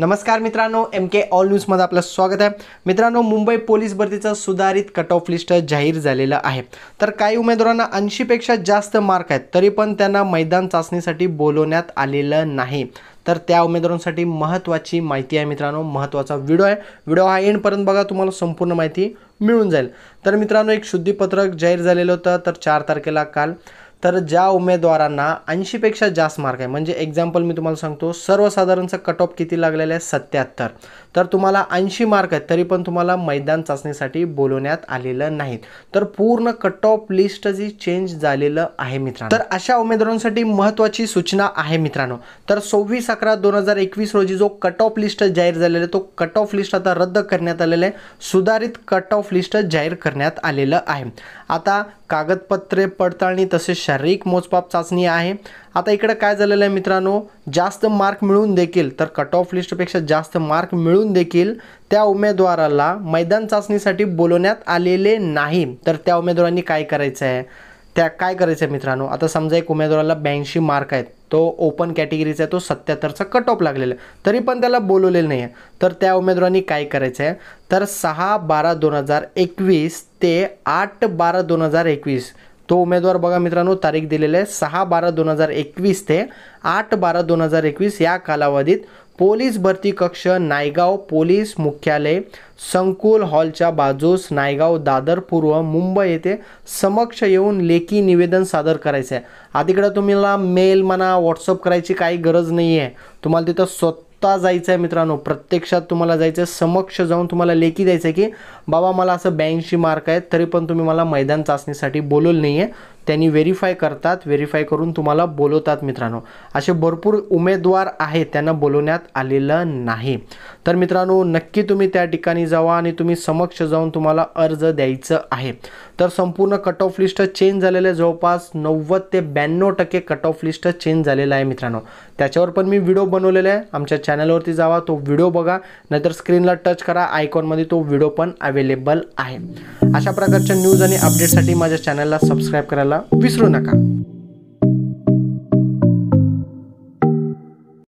नमस्कार मित्रांनो एम के ऑल न्यूजमध्ये आपलं स्वागत आहे मित्रांनो मुंबई पोलीस भरतीचं सुधारित कट ऑफ लिस्ट जाहीर झालेलं आहे तर काही उमेदवारांना ऐंशीपेक्षा जास्त मार्क आहेत तरी पण त्यांना मैदान चाचणीसाठी बोलवण्यात आलेलं नाही तर त्या उमेदवारांसाठी महत्त्वाची माहिती आहे मित्रांनो महत्त्वाचा व्हिडिओ आहे व्हिडिओ हा एंडपर्यंत बघा तुम्हाला संपूर्ण माहिती मिळून जाईल तर मित्रांनो एक शुद्धीपत्रक जाहीर झालेलं होतं तर चार तारखेला काल तर ज्या उमेदवारांना ऐंशीपेक्षा जास्त मार्क आहे म्हणजे एक्झाम्पल मी तुम्हाला सांगतो सर्वसाधारणचं कट ऑफ किती लागलेलं आहे सत्याहत्तर तर तुम्हाला ऐंशी मार्क आहेत तरी पण तुम्हाला मैदान चाचणीसाठी बोलवण्यात आलेलं नाहीत तर पूर्ण कट ऑफ लिस्ट जी चेंज झालेलं आहे मित्रांनो तर अशा उमेदवारांसाठी महत्त्वाची सूचना आहे मित्रांनो तर सव्वीस अकरा दोन हजार एकवीस रोजी जो कट ऑफ लिस्ट जाहीर झालेला तो कट ऑफ लिस्ट आता रद्द करण्यात आलेला आहे सुधारित कट ऑफ लिस्ट जाहीर करण्यात आलेलं आहे आता कागदपत्रे पडताळणी तसेच शारीरिक मोजपाप चाचणी आहे आता इकडं काय झालेलं आहे मित्रांनो जास्त मार्क मिळून देखील तर कट ऑफ लिस्टपेक्षा जास्त मार्क मिळून देखील त्या उमेदवाराला मैदान चाचणीसाठी बोलवण्यात आलेले नाही तर त्या उमेदवारांनी काय करायचं आहे त्या काय करायचं मित्रांनो आता समजा एक उमेदवाराला ब्याऐंशी मार्क आहेत तो ओपन कॅटेगरीचा आहे तो सत्याहत्तरचा कट ऑफ लागलेला तरी पण त्याला बोलवलेलं नाही आहे तर त्या उमेदवारांनी काय करायचं आहे तर सहा बारा दोन हजार एकवीस ते आठ बारा दोन हजार एकवीस तो उमेदवार बघा मित्रांनो तारीख दिलेले आहे सहा बारा दोन हजार एकवीस ते आठ बारा दोन हजार एकवीस या कालावधीत पोलीस भरती कक्ष नायगाव पोलीस मुख्यालय संकुल हॉलच्या बाजूस नायगाव दादर पूर्व मुंबई येथे समक्ष येऊन लेखी निवेदन सादर करायचं आहे आधीकडे तुम्हाला मेल म्हणा व्हॉट्सअप करायची काही गरज नाही आहे तुम्हाला तिथं स्वतः स्वतः जायचं आहे मित्रांनो प्रत्यक्षात तुम्हाला जायचं आहे समक्ष जाऊन तुम्हाला लेखी द्यायचं आहे की बाबा मला असं ब्याऐंशी मार्क आहेत तरी पण तुम्ही मला मैदान चाचणीसाठी बोलवलं नाही आहे त्यांनी व्हेरीफाय करतात व्हेरीफाय करून तुम्हाला बोलवतात मित्रांनो असे भरपूर उमेदवार आहेत त्यांना बोलवण्यात आलेलं नाही तर मित्रांनो नक्की तुम्ही त्या ठिकाणी जावा आणि तुम्ही समक्ष जाऊन तुम्हाला अर्ज द्यायचं आहे तर संपूर्ण कट ऑफ लिस्ट चेंज झालेलं आहे जवळपास नव्वद ते ब्याण्णव टक्के कट ऑफ लिस्ट चेंज झालेलं आहे मित्रांनो त्याच्यावर पण मी व्हिडिओ बनवलेला आहे आमच्या चॅनलवरती जावा तो व्हिडिओ बघा नाहीतर स्क्रीनला टच करा आयकॉनमध्ये तो व्हिडिओ पण अवेलेबल आहे अशा प्रकारच्या न्यूज आणि अपडेटसाठी माझ्या चॅनलला सबस्क्राईब करायला विसरू नका